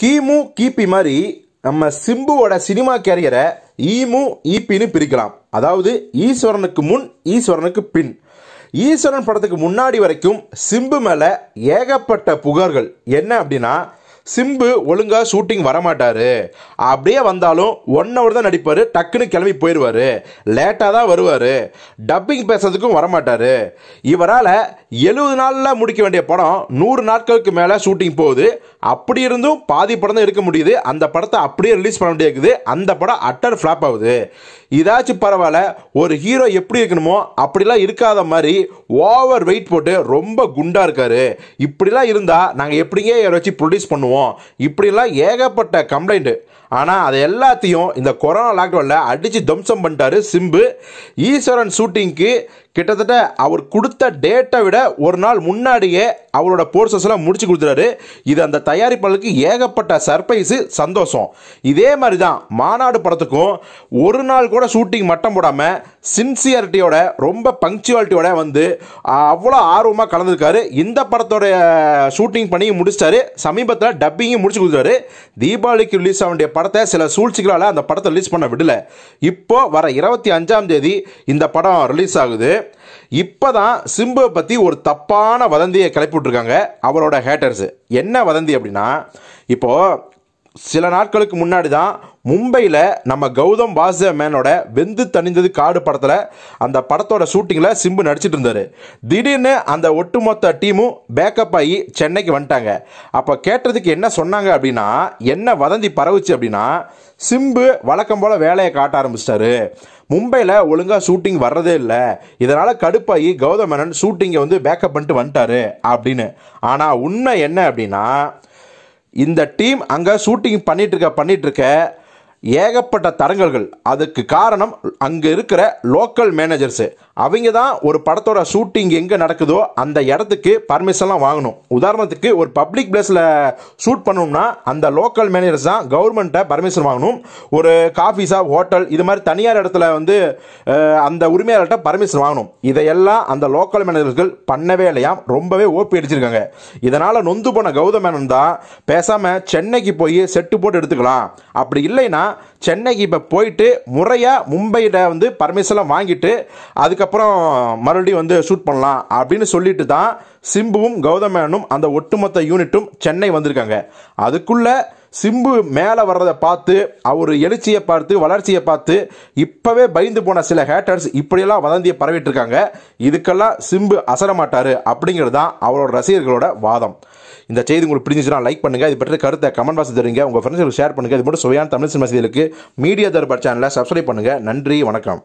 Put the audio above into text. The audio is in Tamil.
கிமு கிபி மாதிரி நம்ம சிம்புவோட சினிமா கேரியரை ஈமு ஈபின்னு பிரிக்கலாம் அதாவது ஈஸ்வரனுக்கு முன் ஈஸ்வரனுக்கு பின் ஈஸ்வரன் படத்துக்கு முன்னாடி வரைக்கும் சிம்பு மேலே ஏகப்பட்ட புகார்கள் என்ன அப்படின்னா சிம்பு ஒழுங்காக ஷூட்டிங் வரமாட்டார் அப்படியே வந்தாலும் ஒன் அவர் தான் நடிப்பார் டக்குன்னு கிளம்பி போயிடுவார் லேட்டாக தான் வருவார் டப்பிங் பேசுறதுக்கும் வரமாட்டார் இவரால் எழுபது நாளில் முடிக்க வேண்டிய படம் நூறு நாட்களுக்கு மேலே ஷூட்டிங் போகுது அப்படி இருந்தும் பாதி படம் தான் எடுக்க முடியுது அந்த படத்தை அப்படியே ரிலீஸ் பண்ண முடியாது அந்த படம் அட்டர் ஃப்ளாப் ஆகுது இதாச்சும் பரவாயில்ல ஒரு ஹீரோ எப்படி இருக்கணுமோ அப்படிலாம் இருக்காத மாதிரி ஓவர் வெயிட் போட்டு ரொம்ப குண்டாக இருக்கார் இப்படிலாம் இருந்தால் நாங்கள் எப்படிங்க இவரை வச்சு ப்ரொடியூஸ் பண்ணுவோம் இப்படிலாம் ஏகப்பட்ட கம்ப்ளைண்ட்டு ஆனால் அதை எல்லாத்தையும் இந்த கொரோனா லாக்டவுனில் அடித்து துவம்சம் பண்ணிட்டாரு சிம்பு ஈஸ்வரன் ஷூட்டிங்க்கு கிட்டத்தட்ட அவர் கொடுத்த டேட்டை விட ஒரு நாள் முன்னாடியே அவரோட எல்லாம் முடிச்சு கொடுத்துறாரு இது அந்த தயாரிப்பாளருக்கு ஏகப்பட்ட சர்ப்ரைஸு சந்தோஷம் இதே மாதிரி தான் மாநாடு படத்துக்கும் ஒரு நாள் கூட ஷூட்டிங் மட்டம் போடாமல் சின்சியாரிட்டியோட ரொம்ப பங்க்சுவாலிட்டியோட வந்து அவ்வளோ ஆர்வமாக கலந்துருக்காரு இந்த படத்தோட ஷூட்டிங் பண்ணி முடிச்சிட்டாரு சமீபத்தில் டப்பிங்கும் முடிச்சு கொடுத்தாரு தீபாவளிக்கு ரிலீஸ் ஆக வேண்டிய படத்தை சில சூழ்ச்சிகளால் அந்த படத்தை ரிலீஸ் பண்ண விடல இப்போ வர இருபத்தி அஞ்சாம் தேதி இந்த படம் ரிலீஸ் ஆகுது இப்பதான் தான் சிம்புவை பற்றி ஒரு தப்பான வதந்தியை கிளப்பி விட்டுருக்காங்க அவரோட ஹேட்டர்ஸு என்ன வதந்தி அப்படின்னா இப்போது சில நாட்களுக்கு முன்னாடி தான் மும்பையில் நம்ம கௌதம் வாசுதேவ் மேனோட வெந்து தணிந்தது காடு படத்தில் அந்த படத்தோட ஷூட்டிங்கில் சிம்பு நடிச்சிட்டு இருந்தார் திடீர்னு அந்த ஒட்டுமொத்த டீமும் பேக்கப் ஆகி சென்னைக்கு வந்துட்டாங்க அப்போ கேட்டதுக்கு என்ன சொன்னாங்க அப்படின்னா என்ன வதந்தி பரவுச்சு அப்படின்னா சிம்பு வழக்கம் போல் வேலையை காட்ட ஆரம்பிச்சிட்டாரு மும்பையில் ஒழுங்காக ஷூட்டிங் வர்றதே இல்லை இதனால் கடுப்பாகி கௌதம் மேனன் ஷூட்டிங்கை வந்து பேக்கப் பண்ணிட்டு வந்துட்டாரு அப்படின்னு ஆனால் உண்மை என்ன அப்படின்னா இந்த டீம் அங்கே ஷூட்டிங் பண்ணிட்டு இருக்க பண்ணிட்டு இருக்க ஏகப்பட்ட தடங்கல்கள் அதுக்கு காரணம் அங்கே இருக்கிற லோக்கல் மேனேஜர்ஸு அவங்க தான் ஒரு படத்தோட ஷூட்டிங் எங்கே நடக்குதோ அந்த இடத்துக்கு பர்மிஷன்லாம் வாங்கணும் உதாரணத்துக்கு ஒரு பப்ளிக் பிளேஸில் ஷூட் பண்ணணும்னா அந்த லோக்கல் மேனேஜர்ஸ் தான் கவர்மெண்ட்டை பர்மிஷன் வாங்கணும் ஒரு காஃபி ஷாப் ஹோட்டல் இது மாதிரி தனியார் இடத்துல வந்து அந்த உரிமையாளர்கிட்ட பர்மிஷன் வாங்கணும் இதையெல்லாம் அந்த லோக்கல் மேனேஜர்கள் பண்ணவே இல்லையாம் ரொம்பவே ஓப்பி அடிச்சிருக்காங்க இதனால் நொந்து போன கௌதம் மேனன் தான் பேசாமல் சென்னைக்கு போய் செட்டு போட்டு எடுத்துக்கலாம் அப்படி இல்லைன்னா சென்னைக்கு இப்போ போயிட்டு முறையாக மும்பையிட வந்து பர்மிஷன்லாம் வாங்கிட்டு அதுக்கு அதுக்கப்புறம் மறுபடியும் வந்து ஷூட் பண்ணலாம் அப்படின்னு சொல்லிட்டு தான் சிம்புவும் கௌதமேனும் அந்த ஒட்டுமொத்த யூனிட்டும் சென்னை வந்திருக்காங்க அதுக்குள்ளே சிம்பு மேலே வர்றதை பார்த்து அவர் எழுச்சியை பார்த்து வளர்ச்சியை பார்த்து இப்போவே பயந்து போன சில ஹேட்டர்ஸ் இப்படியெல்லாம் வதந்தியை பரவிட்டு இருக்காங்க இதுக்கெல்லாம் சிம்பு அசர அப்படிங்கிறது தான் அவரோட ரசிகர்களோட வாதம் இந்த செய்தி உங்களுக்கு பிடிச்சிச்சுன்னா லைக் பண்ணுங்கள் இது பற்றி கருத்தை கமெண்ட் பாக்ஸ் தருங்க உங்கள் ஃப்ரெண்ட்ஸுக்கு ஷேர் பண்ணுங்கள் இது மட்டும் சுவையான தமிழ் சினிமா செய்திகளுக்கு மீடியா தர்பார் சேனலை சப்ஸ்கிரைப் பண்ணுங்கள் நன்றி வணக்கம்